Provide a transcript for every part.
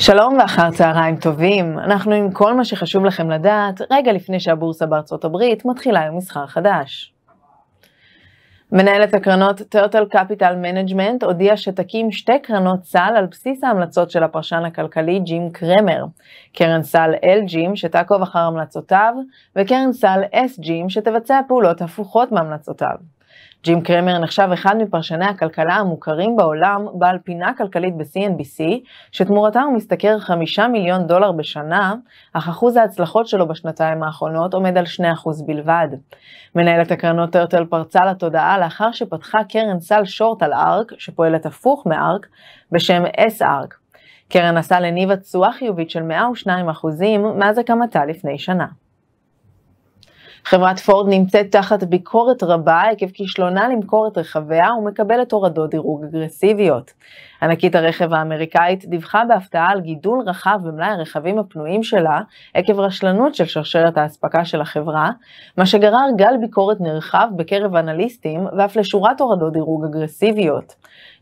שלום ואחר צהריים טובים, אנחנו עם כל מה שחשוב לכם לדעת רגע לפני שהבורסה בארצות הברית מתחילה עם מסחר חדש. מנהלת הקרנות Turtle Capital Management הודיעה שתקים שתי קרנות סל על בסיס ההמלצות של הפרשן הכלכלי ג'ים קרמר, קרן סל LG'ים שתעקוב אחר המלצותיו, וקרן סל SG'ים שתבצע פעולות הפוכות מהמלצותיו. ג'ים קרמר נחשב אחד מפרשני הכלכלה המוכרים בעולם, בעל פינה כלכלית ב-CNBC, שתמורתה הוא משתכר 5 מיליון דולר בשנה, אך אחוז ההצלחות שלו בשנתיים האחרונות עומד על 2% בלבד. מנהלת הקרנות טרטל פרצה לתודעה לאחר שפתחה קרן סל שורט על ארק, שפועלת הפוך מארק, בשם s arc קרן הסל לניבה תשואה חיובית של 102% מאז הקמתה לפני שנה. חברת פורד נמצאת תחת ביקורת רבה עקב כישלונה למכור את רכביה ומקבלת הורדות דירוג אגרסיביות. ענקית הרכב האמריקאית דיווחה בהפתעה על גידול רחב במלאי הרכבים הפנויים שלה עקב רשלנות של שרשרת האספקה של החברה, מה שגרר גל ביקורת נרחב בקרב אנליסטים ואף לשורת הורדות דירוג אגרסיביות.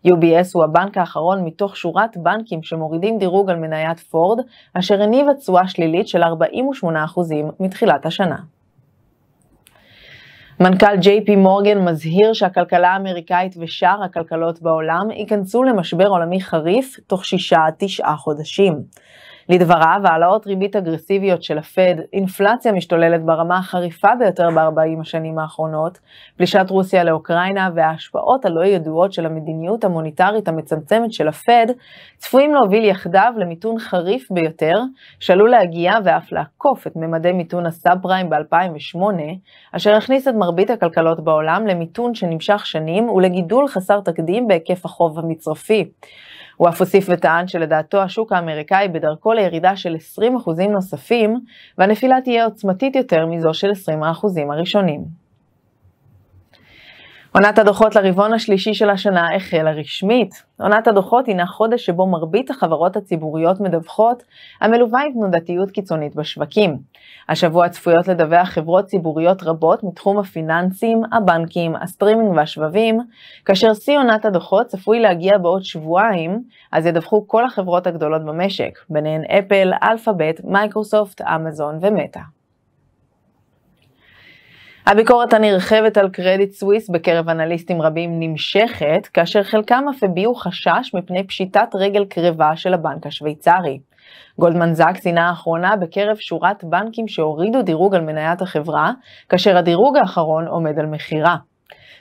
UBS הוא הבנק האחרון מתוך שורת בנקים שמורידים דירוג על מניית פורד, אשר הניבה תשואה שלילית של 48% מתחילת השנה. מנכ"ל ג'יי פי מורגן מזהיר שהכלכלה האמריקאית ושאר הכלכלות בעולם ייכנסו למשבר עולמי חריף תוך שישה עד תשעה חודשים. לדבריו, העלאות ריבית אגרסיביות של הפד, אינפלציה משתוללת ברמה החריפה ביותר ב-40 השנים האחרונות, פלישת רוסיה לאוקראינה וההשפעות הלא ידועות של המדיניות המוניטרית המצמצמת של הפד, צפויים להוביל יחדיו למיתון חריף ביותר, שעלול להגיע ואף לעקוף את ממדי מיתון הסאב פריים ב-2008, אשר הכניס את מרבית הכלכלות בעולם למיתון שנמשך שנים ולגידול חסר תקדים בהיקף החוב המצרפי. הוא אף הוסיף וטען שלדעתו השוק האמריקאי בדרכו לירידה של 20% נוספים, והנפילה תהיה עוצמתית יותר מזו של 20% הראשונים. עונת הדוחות לרבעון השלישי של השנה החלה רשמית. עונת הדוחות הינה חודש שבו מרבית החברות הציבוריות מדווחות, המלווה עם תנודתיות קיצונית בשווקים. השבוע צפויות לדווח חברות ציבוריות רבות מתחום הפיננסים, הבנקים, הסטרימינג והשבבים, כאשר שיא עונת הדוחות צפוי להגיע בעוד שבועיים, אז ידווחו כל החברות הגדולות במשק, ביניהן אפל, אלפאבית, מייקרוסופט, אמזון ומטא. הביקורת הנרחבת על קרדיט סוויס בקרב אנליסטים רבים נמשכת, כאשר חלקם אף הביעו חשש מפני פשיטת רגל קרבה של הבנק השוויצרי. גולדמן זאק ציינה האחרונה בקרב שורת בנקים שהורידו דירוג על מניית החברה, כאשר הדירוג האחרון עומד על מכירה.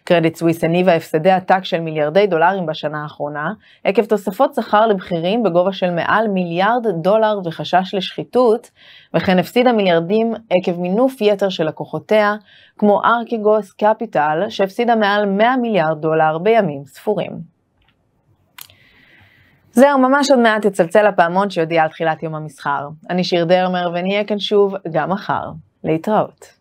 קרדיט סוויס הניבה הפסדי עתק של מיליארדי דולרים בשנה האחרונה, עקב תוספות שכר לבכירים בגובה של מעל מיליארד דולר וחשש לשחיתות, וכן הפסידה מיליארדים עקב מינוף יתר של לקוחותיה, כמו ארקיגוס קפיטל, שהפסידה מעל 100 מיליארד דולר בימים ספורים. זהו, ממש עוד מעט יצלצל הפעמון שיודיע על תחילת יום המסחר. אני שיר דרמר ונהיה כאן שוב גם מחר. להתראות.